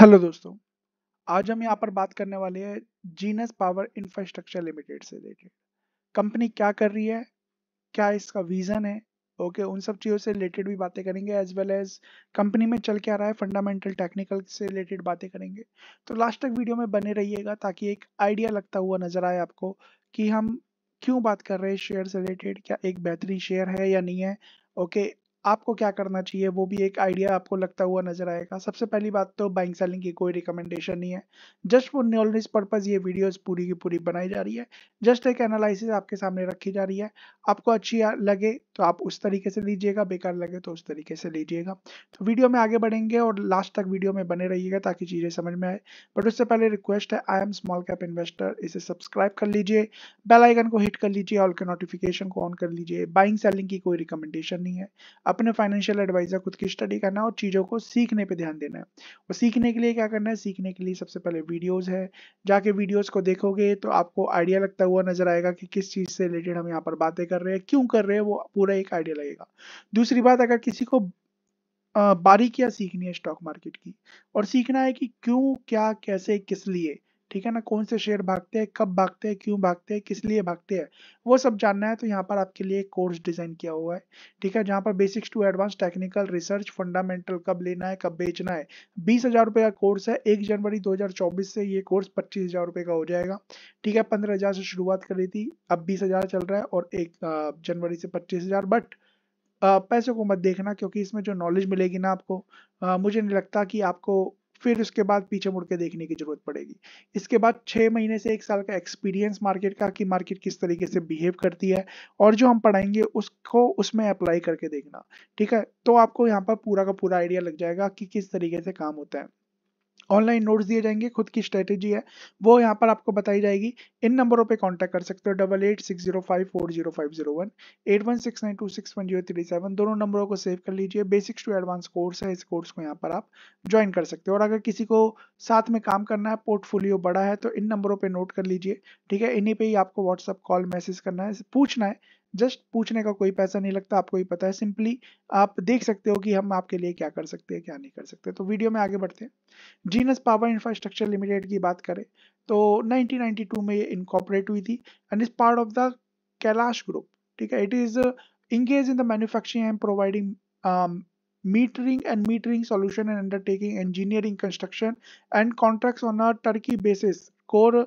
hello दोस्तों आज हम यहाँ पर बात करने वाले हैं जीनस पावर इंफ्रास्ट्रक्चर लिमिटेड से रिलेटेड कंपनी क्या कर रही है क्या इसका विजन है ओके उन सब चीज़ों से रिलेटेड भी बातें करेंगे एज वेल एज कंपनी में चल के आ रहा है फंडामेंटल टेक्निकल से रिलेटेड बातें करेंगे तो लास्ट तक वीडियो में बने रहिएगा ताकि एक आइडिया लगता हुआ नजर आए आपको कि हम क्यों बात कर रहे हैं शेयर से रिलेटेड क्या एक बेहतरीन शेयर है या नहीं है ओके आपको क्या करना चाहिए वो भी एक आइडिया आपको लगता हुआ नजर आएगा सबसे पहली बात तो बाइंग सेलिंग की कोई रिकमेंडेशन नहीं है जस्ट फॉर नॉलेज पर्पज ये वीडियोस पूरी की पूरी बनाई जा रही है जस्ट एक एनालिसिस आपके सामने रखी जा रही है आपको अच्छी लगे तो आप उस तरीके से लीजिएगा बेकार लगे तो उस तरीके से लीजिएगा तो वीडियो में आगे बढ़ेंगे और लास्ट तक वीडियो में बने रहिएगा ताकि चीज़ें समझ में आए बट उससे पहले रिक्वेस्ट है I am small cap investor इसे सब्सक्राइब कर लीजिए बेलाइकन को हिट कर लीजिए ऑल के नोटिफिकेशन को ऑन कर लीजिए बाइंग सेलिंग की कोई रिकमेंडेशन नहीं है अपने फाइनेंशियल एडवाइजर खुद की स्टडी करना और चीज़ों को सीखने पे ध्यान देना है और सीखने के लिए क्या करना है सीखने के लिए सबसे पहले वीडियोस है जाके वीडियोस को देखोगे तो आपको आइडिया लगता हुआ नजर आएगा कि किस चीज़ से रिलेटेड हम यहाँ पर बातें कर रहे हैं क्यों कर रहे हैं वो पूरा एक आइडिया लगेगा दूसरी बात अगर किसी को बारीकियाँ सीखनी है स्टॉक मार्केट की और सीखना है कि क्यों क्या कैसे किस लिए ठीक है ना कौन से शेयर भागते हैं कब भागते हैं क्यों भागते हैं किस लिए भागते हैं वो सब जानना है तो यहाँ पर आपके लिए एक कोर्स डिजाइन किया हुआ है ठीक है जहाँ पर basics to advance technical research fundamental कब लेना है कब बेचना है बीस हजार रुपये का कोर्स है एक जनवरी 2024 से ये कोर्स पच्चीस हजार रुपये का हो जाएगा ठीक है पंद्रह हजार से शुरुआत करी थी अब बीस हजार चल रहा है और एक जनवरी से पच्चीस हजार बट पैसों को मत देखना क्योंकि इसमें जो नॉलेज मिलेगी ना आपको मुझे नहीं लगता कि आपको फिर उसके बाद पीछे मुड़ के देखने की जरूरत पड़ेगी इसके बाद छः महीने से एक साल का एक्सपीरियंस मार्केट का कि मार्केट किस तरीके से बिहेव करती है और जो हम पढ़ाएंगे उसको उसमें अप्लाई करके देखना ठीक है तो आपको यहाँ पर पूरा का पूरा आइडिया लग जाएगा कि किस तरीके से काम होता है ऑनलाइन नोट्स दिए जाएंगे खुद की स्ट्रेटेजी है वो यहाँ पर आपको बताई जाएगी इन नंबरों पे कांटेक्ट कर सकते हो double eight six zero five four zero five zero one eight one six nine two six one zero three seven दोनों नंबरों को सेव कर लीजिए बेसिक्स टू एडवांस कोर्स है इस कोर्स को यहाँ पर आप ज्वाइन कर सकते हो और अगर किसी को साथ में काम करना है पोर्टफोलियो बड़ा है तो इन नंबरों पर नोट कर लीजिए ठीक है इन्हीं पर ही आपको व्हाट्सअप कॉल मैसेज करना है पूछना है जस्ट पूछने का कोई पैसा नहीं लगता आपको ही पता है सिंपली आप देख सकते हो कि हम आपके लिए क्या कर सकते हैं क्या नहीं कर सकते तो वीडियो में आगे बढ़ते हैं जीनस पावर इंफ्रास्ट्रक्चर लिमिटेड की बात करें तो 1992 में ये इनकॉपरेट हुई थी and is part of the Kailash group ठीक है it is engage in the manufacturing and providing metering and metering solution and undertaking engineering construction and contract on turnkey basis core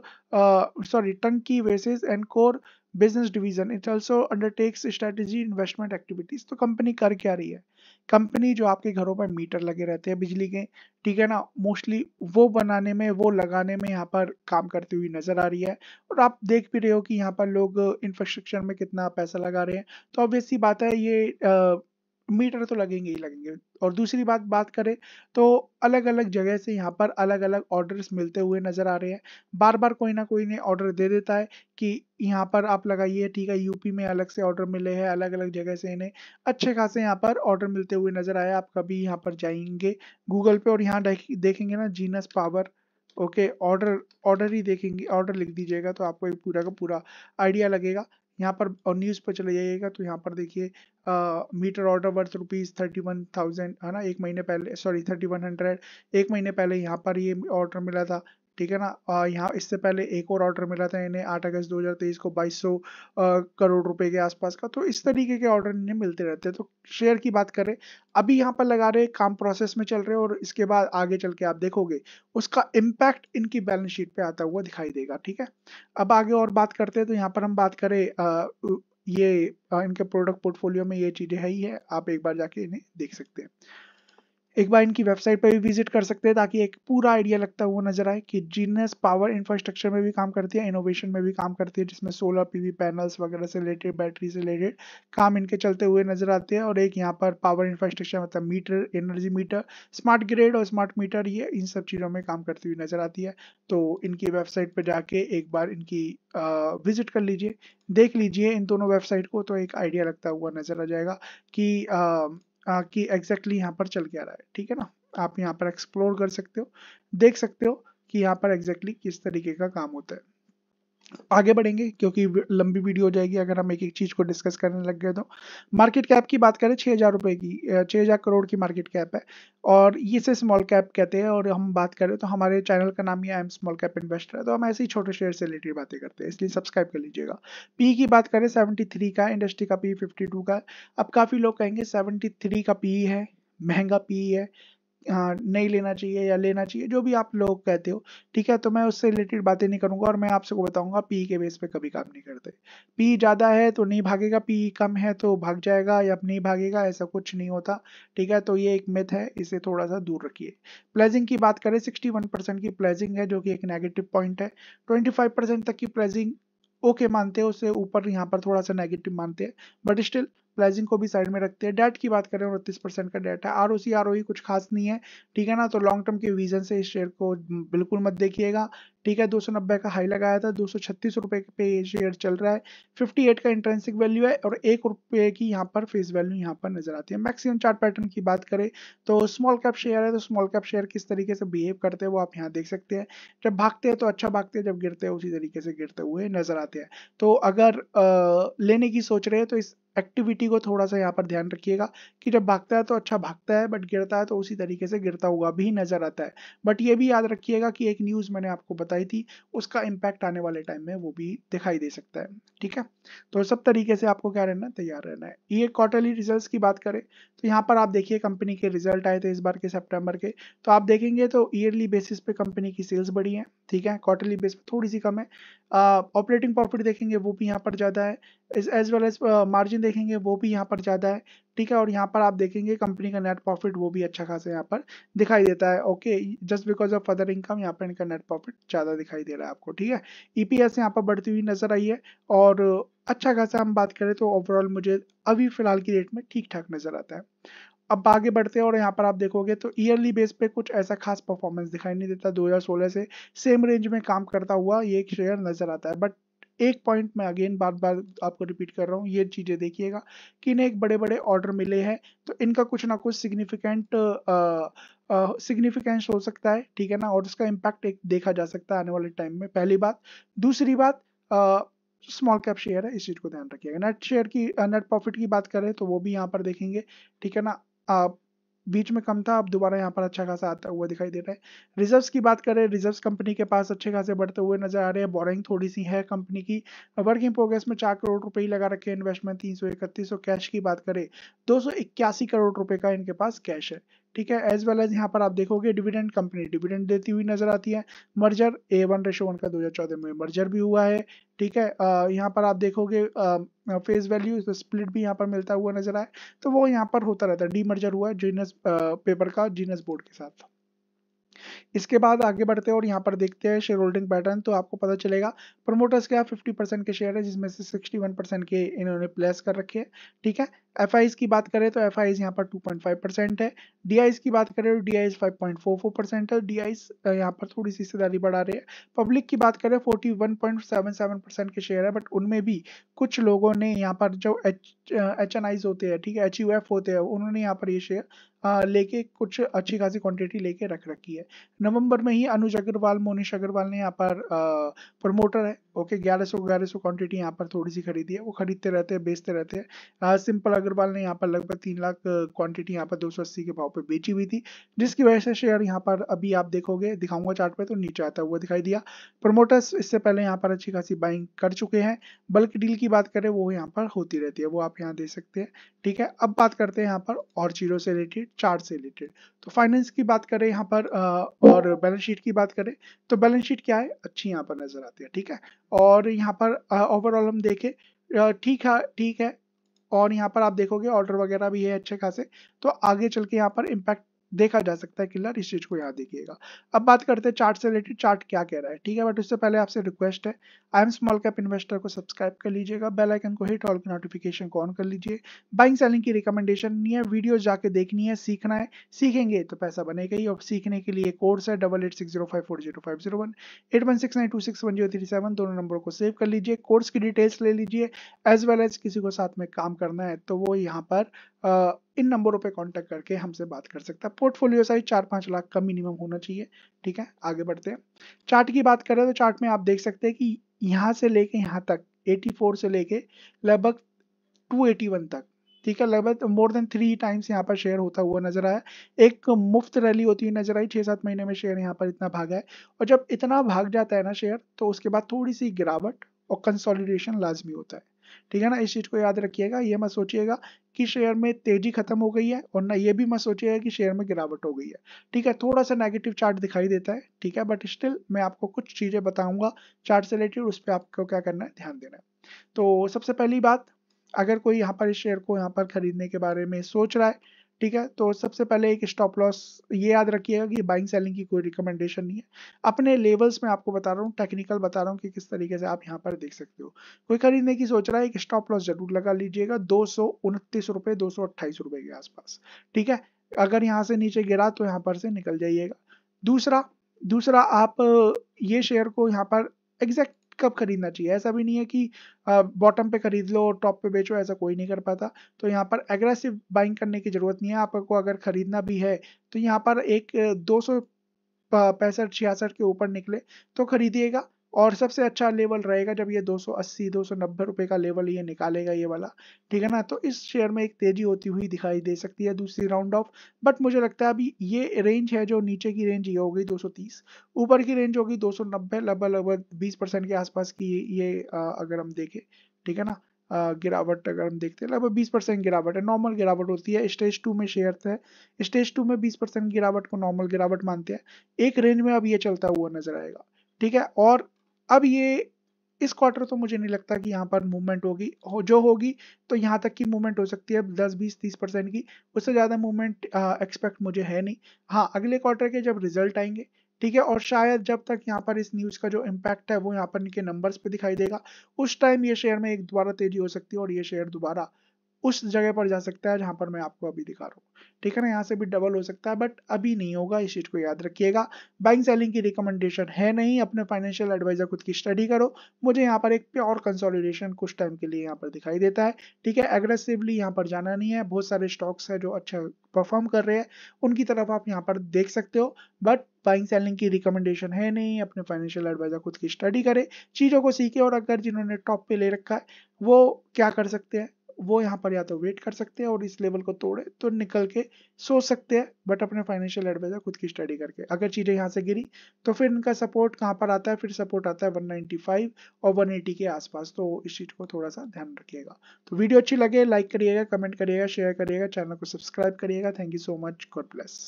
sorry turnkey basis and core business division it also undertakes strategy investment activities तो company कर क्या रही है company जो आपके घरों पर metre लगे रहते हैं बिजली के ठीक है ना मोस्टली वो बनाने में वो लगाने में यहाँ पर काम करती हुई नजर आ रही है और आप देख भी रहे हो कि यहाँ पर लोग इंफ्रास्ट्रक्चर में कितना पैसा लगा रहे हैं तो ऑब्वियसली बात है ये आ, मीटर तो लगेंगे ही लगेंगे और दूसरी बात बात करें तो अलग अलग जगह से यहाँ पर अलग अलग ऑर्डर्स मिलते हुए नज़र आ रहे हैं बार बार कोई ना कोई ने ऑर्डर दे देता है कि यहाँ पर आप लगाइए ठीक है यूपी में अलग से ऑर्डर मिले हैं अलग अलग जगह से इन्हें अच्छे खासे यहाँ पर ऑर्डर मिलते हुए नज़र आए आप कभी यहाँ पर जाएंगे गूगल पे और यहाँ देखेंगे ना Genus Power okay order order ही देखेंगे ऑर्डर लिख दीजिएगा तो आपको पूरा का पूरा आइडिया लगेगा यहाँ पर और न्यूज़ पर चले जाइएगा तो यहाँ पर देखिए meter order worth rupees thirty one thousand है ना एक महीने पहले सॉरी थर्टी वन हंड्रेड एक महीने पहले यहाँ पर ये ऑर्डर मिला था ठीक है ना यहाँ इससे पहले एक और ऑर्डर मिला था इन्हें आठ अगस्त 2023 को 2200 करोड़ रुपए के आसपास का तो इस तरीके के ऑर्डर इन्हें मिलते रहते हैं तो शेयर की बात करें अभी यहाँ पर लगा रहे काम प्रोसेस में चल रहे और इसके बाद आगे चल के आप देखोगे उसका इम्पैक्ट इनकी बैलेंस शीट पर आता हुआ दिखाई देगा ठीक है अब आगे और बात करते हैं तो यहाँ पर हम बात करें ये इनके प्रोडक्ट पोर्टफोलियो में ये चीज़ें है ही है आप एक बार जाके इन्हें देख सकते हैं एक बार इनकी वेबसाइट पर भी विजिट कर सकते हैं ताकि एक पूरा आइडिया लगता हुआ नजर आए कि जीनस पावर इंफ्रास्ट्रक्चर में भी काम करती है इनोवेशन में भी काम करती है जिसमें सोलर पीवी पैनल्स वगैरह से रिलेटेड बैटरी से रिलेटेड काम इनके चलते हुए नजर आते हैं और एक यहाँ पर पावर इंफ्रास्ट्रक्चर मतलब meter energy meter smart grid और स्मार्ट मीटर ये इन सब चीज़ों में काम करती हुई नजर आती है तो इनकी वेबसाइट पर जाके एक बार इनकी विजिट कर लीजिए देख लीजिए इन दोनों वेबसाइट को तो एक आइडिया लगता हुआ नजर आ जाएगा कि कि एग्जैक्टली यहाँ पर चल क्या रहा है ठीक है ना आप यहाँ पर एक्सप्लोर कर सकते हो देख सकते हो कि यहाँ पर एग्जैक्टली exactly किस तरीके का काम होता है आगे बढ़ेंगे क्योंकि लंबी वीडियो हो जाएगी अगर हम एक एक चीज़ को डिस्कस करने लग गए तो मार्केट कैप की बात करें छः हज़ार रुपये की छः हज़ार करोड़ की मार्केट कैप है और ये से स्मॉल कैप कहते हैं और हम बात करें तो हमारे चैनल का नाम ही I am small cap investor है तो हम ऐसे ही छोटे शेयर से रिलेटेड बातें करते हैं इसलिए सब्सक्राइब कर लीजिएगा पी की बात करें सेवेंटी थ्री का इंडस्ट्री का पी फिफ्टी टू का अब काफ़ी लोग कहेंगे सेवेंटी थ्री का पी है महंगा पी है हाँ नहीं लेना चाहिए या लेना चाहिए जो भी आप लोग कहते हो ठीक है तो मैं उससे रिलेटेड बातें नहीं करूंगा और मैं आपसे को बताऊंगा पी के बेस पे कभी काम नहीं करते पी ज़्यादा है तो नहीं भागेगा पी कम है तो भाग जाएगा या नहीं भागेगा ऐसा कुछ नहीं होता ठीक है तो ये एक मिथ है इसे थोड़ा सा दूर रखिए प्लेजिंग की बात करें सिक्सटी की प्लेजिंग है जो कि एक नेगेटिव पॉइंट है ट्वेंटी तक की प्लेजिंग ओके okay मानते हैं उससे ऊपर यहाँ पर थोड़ा सा नेगेटिव मानते हैं बट स्टिल प्राइसिंग को भी साइड में रखते हैं डेट की बात करें उनतीस परसेंट का डेट है R O C R O कुछ खास नहीं है ठीक है ना तो लॉन्ग टर्म के विजन से इस शेयर को बिल्कुल मत देखिएगा ठीक है 290 का हाई लगाया था दो रुपए पे ये शेयर चल रहा है 58 का इंट्रेंसिक वैल्यू है और एक रुपये की यहाँ पर फेस वैल्यू यहाँ पर नजर आती है मैक्सिमम चार्ट पैटर्न की बात करें तो स्मॉल कैप शेयर है तो स्मॉल कैप शेयर किस तरीके से बिहेव करते हैं वो आप यहाँ देख सकते हैं जब भागते हैं तो अच्छा भागते हैं जब गिरते हैं उसी तरीके से गिरते हुए नजर आते हैं तो अगर आ, लेने की सोच रहे हैं तो इस एक्टिविटी को थोड़ा सा यहाँ पर ध्यान रखिएगा कि जब भागता है तो अच्छा भागता है बट गिरता है तो उसी तरीके से गिरता हुआ भी नजर आता है बट ये भी याद रखिएगा कि एक न्यूज़ मैंने आपको बताया बताई थी उसका इम्पैक्ट आने वाले टाइम में वो भी दिखाई दे सकता है ठीक है तो सब तरीके से आपको क्या रहना है तैयार रहना है ये क्वार्टरली रिजल्ट की बात करें तो यहाँ पर आप देखिए कंपनी के रिजल्ट आए थे इस बार के सेप्टेम्बर के तो आप देखेंगे तो ईयरली बेसिस पे कंपनी की सेल्स बढ़ी है ठीक है क्वार्टरली बेस पर थोड़ी सी कम है ऑपरेटिंग प्रॉफिट देखेंगे वो भी यहाँ पर ज़्यादा है एज वेल एज मार्जिन देखेंगे वो भी यहाँ पर ज़्यादा है ठीक है और यहाँ पर आप देखेंगे कंपनी का नेट प्रॉफिट वो भी अच्छा खासा यहाँ पर दिखाई देता है okay just because of other income यहाँ पर इनका नेट प्रॉफिट ज़्यादा दिखाई दे रहा है आपको ठीक है ई e एस यहाँ पर बढ़ती हुई नजर आई है और अच्छा खासा हम बात करें तो ओवरऑल मुझे अभी फिलहाल की रेट में ठीक ठाक नज़र आता है अब आगे बढ़ते हैं और यहाँ पर आप देखोगे तो ईयरली बेस पे कुछ ऐसा खास परफॉर्मेंस दिखाई नहीं देता 2016 से सेम रेंज में काम करता हुआ ये एक शेयर नजर आता है बट एक पॉइंट मैं अगेन बार बार आपको रिपीट कर रहा हूँ ये चीज़ें देखिएगा कि इन्हें एक बड़े बड़े ऑर्डर मिले हैं तो इनका कुछ ना कुछ सिग्निफिकेंट सिग्निफिकेंस हो सकता है ठीक है ना और उसका इम्पैक्ट एक देखा जा सकता है आने वाले टाइम में पहली बात दूसरी बात आ, स्मॉल कैप शेयर है इस चीज़ को ध्यान रखिएगा नेट शेयर की नेट प्रॉफिट की बात करें तो वो भी यहाँ पर देखेंगे ठीक है ना आप बीच में कम था अब दोबारा यहाँ पर अच्छा खासा आता हुआ दिखाई दे रहा है रिजर्व्स की बात करें रिजर्व्स कंपनी के पास अच्छे खासे बढ़ते हुए नजर आ रहे हैं बोरिंग थोड़ी सी है कंपनी की वर्क इन प्रोग्रेस में चार करोड़ रुपए ही लगा रखे हैं इन्वेस्टमेंट तीन सौ इकतीस और कैश की बात करें दो सौ इक्यासी करोड़ रुपए का इनके पास कैश है ठीक है एज वेल एज यहाँ पर आप देखोगे डिविडेंड कंपनी डिविडेंड देती हुई नजर आती है merger a one ratio one का दो हजार चौदह में मर्जर भी हुआ है ठीक है यहाँ पर आप देखोगे फेस वैल्यू स्प्लिट भी यहाँ पर मिलता हुआ नजर आए तो वो यहाँ पर होता रहता है डी मर्जर हुआ है जीनस पेपर का जीनस बोर्ड के साथ इसके बाद आगे बढ़ते हैं और यहाँ पर देखते हैं शेयर होल्डिंग पैटर्न तो आपको पता चलेगा प्रमोटर्स के यहाँ फिफ्टी परसेंट के शेयर है जिसमें से सिक्सटी वन परसेंट के इन्होंने प्लेस कर रखे हैं ठीक है एफ की बात करें तो एफ आई यहाँ पर टू पॉइंट फाइव परसेंट है डी की बात करें तो D I five point four four percent है डी आई यहाँ पर थोड़ी सी हिस्सेदारी बढ़ा रही है पब्लिक की बात करें forty one point seven seven percent के शेयर है बट उनमें भी कुछ लोगों ने यहाँ पर जो एच एच एन आईज होते हैं ठीक है एच यू एफ होते हैं उन्होंने यहाँ पर ये शेयर लेके कुछ अच्छी खासी क्वांटिटी लेके रख रखी है नवंबर में ही अनुज अग्रवाल मोनिश अग्रवाल ने यहाँ पर प्रमोटर है ओके ग्यारह सौ ग्यारह सौ क्वांटिटी यहाँ पर थोड़ी सी खरीदी है वो खरीदते रहते हैं बेचते रहते हैं सिंपल अग्रवाल ने यहाँ पर लगभग तीन लाख क्वांटिटी यहाँ पर दो सौ अस्सी के भाव पर बेची हुई थी जिसकी वजह से शेयर यहाँ पर अभी आप देखोगे दिखाऊंगा चार्ट पे तो नीचे आता हुआ दिखाई दिया प्रमोटर्स इससे पहले यहाँ पर अच्छी खासी बाइंग कर चुके हैं बल्क डील की बात करें वो यहाँ पर होती रहती है वो आप यहाँ दे सकते हैं ठीक है अब बात करते हैं यहाँ पर और चीज़ों से रिलेटेड चार्ज से रिलेटेड तो फाइनेंस की बात करें यहाँ पर और बैलेंस शीट की बात करें तो बैलेंस शीट क्या है अच्छी यहाँ पर नजर आती है ठीक है और यहाँ पर ओवरऑल हम देखें ठीक है ठीक है और यहाँ पर आप देखोगे ऑर्डर वगैरह भी है अच्छे खासे तो आगे चल के यहाँ पर इम्पैक्ट देखा जा सकता है किला इस चीज को याद देखिएगा अब बात करते हैं चार्ट से रिलेटेड चार्ट क्या कह रहा है ठीक है बट उससे पहले आपसे रिक्वेस्ट है I am small cap investor को सब्सक्राइब कर लीजिएगा बेल आइकन को हिट ऑल की नोटिफिकेशन को ऑन कर लीजिए बाइंग सेलिंग की रिकमेंडेशन नहीं है वीडियो जाके देखनी है सीखना है सीखेंगे तो पैसा बनेगा ही और सीखने के लिए कोर्स है double eight six zero five four zero five zero one eight one six nine two six one zero three seven दोनों नंबरों को सेव कर लीजिए कोर्स की डिटेल्स ले लीजिए एज वेल एज किसी को साथ में काम करना है तो वो यहाँ पर इन नंबरों पे कांटेक्ट करके हमसे बात कर सकता है पोर्टफोलियो साइज चार पाँच लाख का मिनिमम होना चाहिए ठीक है आगे बढ़ते हैं चार्ट की बात करें तो चार्ट में आप देख सकते हैं कि यहाँ से लेके यहाँ तक 84 से लेके लगभग 281 तक ठीक है लगभग मोर देन थ्री टाइम्स यहाँ पर शेयर होता हुआ नजर आया एक मुफ्त रैली होती हुई नजर आई छः सात महीने में शेयर यहाँ पर इतना भागा है और जब इतना भाग जाता है ना शेयर तो उसके बाद थोड़ी सी गिरावट और कंसोलिडेशन लाजमी होता है ठीक है ना इस चीज़ को याद रखिएगा ये मत सोचिएगा कि शेयर में तेजी खत्म हो गई है और ना ये भी मत सोचिएगा कि शेयर में गिरावट हो गई है ठीक है थोड़ा सा नेगेटिव चार्ट दिखाई देता है ठीक है बट स्टिल मैं आपको कुछ चीज़ें बताऊंगा चार्ट से रिलेटेड उस पर आपको क्या करना है ध्यान देना है तो सबसे पहली बात अगर कोई यहाँ पर इस शेयर को यहाँ पर खरीदने के बारे में सोच रहा है ठीक है तो सबसे पहले एक स्टॉप लॉस ये याद रखिएगा कि बाइंग सेलिंग की कोई रिकमेंडेशन नहीं है अपने लेवल्स में आपको बता रहा हूँ टेक्निकल बता रहा हूँ कि किस तरीके से आप यहाँ पर देख सकते हो कोई खरीदने की सोच रहा है एक स्टॉप लॉस जरूर लगा लीजिएगा दो सौ उनतीस रुपये के आसपास ठीक है अगर यहाँ से नीचे गिरा तो यहाँ पर से निकल जाइएगा दूसरा दूसरा आप ये शेयर को यहाँ पर एग्जैक्ट कब खरीदना चाहिए ऐसा भी नहीं है कि बॉटम पे खरीद लो टॉप पे बेचो ऐसा कोई नहीं कर पाता तो यहाँ पर एग्रेसिव बाइंग करने की ज़रूरत नहीं है आपको अगर खरीदना भी है तो यहाँ पर एक दो सौ पैंसठ छियासठ के ऊपर निकले तो खरीदिएगा और सबसे अच्छा लेवल रहेगा जब ये 280 290 रुपए का लेवल ये निकालेगा ये वाला ठीक है ना तो इस शेयर में एक तेजी होती हुई दिखाई दे सकती है दूसरी राउंड ऑफ बट मुझे लगता है अभी ये रेंज है जो नीचे की रेंज ये होगी 230 ऊपर की रेंज होगी 290 लगभग लगभग बीस परसेंट के आसपास की ये अगर हम देखें ठीक है ना गिरावट अगर हम देखते हैं लगभग बीस परसेंट गिरावट है नॉर्मल गिरावट होती है स्टेज टू में शेयर है स्टेज टू में बीस परसेंट गिरावट को नॉर्मल गिरावट मानते हैं एक रेंज में अब ये चलता हुआ नजर आएगा ठीक है और अब ये इस क्वार्टर तो मुझे नहीं लगता कि यहाँ पर मूवमेंट होगी हो जो होगी तो यहाँ तक की मूवमेंट हो सकती है दस बीस तीस परसेंट की उससे ज़्यादा मूवमेंट एक्सपेक्ट मुझे है नहीं हाँ अगले क्वार्टर के जब रिजल्ट आएंगे ठीक है और शायद जब तक यहाँ पर इस न्यूज़ का जो इम्पैक्ट है वो यहाँ पर इनके नंबर्स पर दिखाई देगा उस टाइम ये शेयर में एक दोबारा तेजी हो सकती है और ये शेयर दोबारा उस जगह पर जा सकता है जहां पर मैं आपको अभी दिखा रहा हूँ ठीक है ना यहाँ से भी डबल हो सकता है बट अभी नहीं होगा इस चीज को याद रखिएगा बैंक सेलिंग की रिकमेंडेशन है नहीं अपने फाइनेंशियल एडवाइजर खुद की स्टडी करो मुझे यहाँ पर एक प्योर कंसोलिडेशन कुछ टाइम के लिए यहाँ पर दिखाई देता है ठीक है एग्रेसिवली यहाँ पर जाना नहीं है बहुत सारे स्टॉक्स है जो अच्छा परफॉर्म कर रहे हैं उनकी तरफ आप यहाँ पर देख सकते हो बट बाइंग सेलिंग की रिकमेंडेशन है नहीं अपने फाइनेंशियल एडवाइजर खुद की स्टडी करें चीज़ों को सीखे और अगर जिन्होंने टॉप पे ले रखा है वो क्या कर सकते हैं वो यहाँ पर या तो वेट कर सकते हैं और इस लेवल को तोड़े तो निकल के सो सकते हैं बट अपने फाइनेंशियल एडवाइजर खुद की स्टडी करके अगर चीज़ें यहाँ से गिरी तो फिर इनका सपोर्ट कहाँ पर आता है फिर सपोर्ट आता है 195 और 180 के आसपास तो इस चीज़ को थोड़ा सा ध्यान रखिएगा तो वीडियो अच्छी लगे लाइक करिएगा कमेंट करिएगा शेयर करिएगा चैनल को सब्सक्राइब करिएगा thank you so much God bless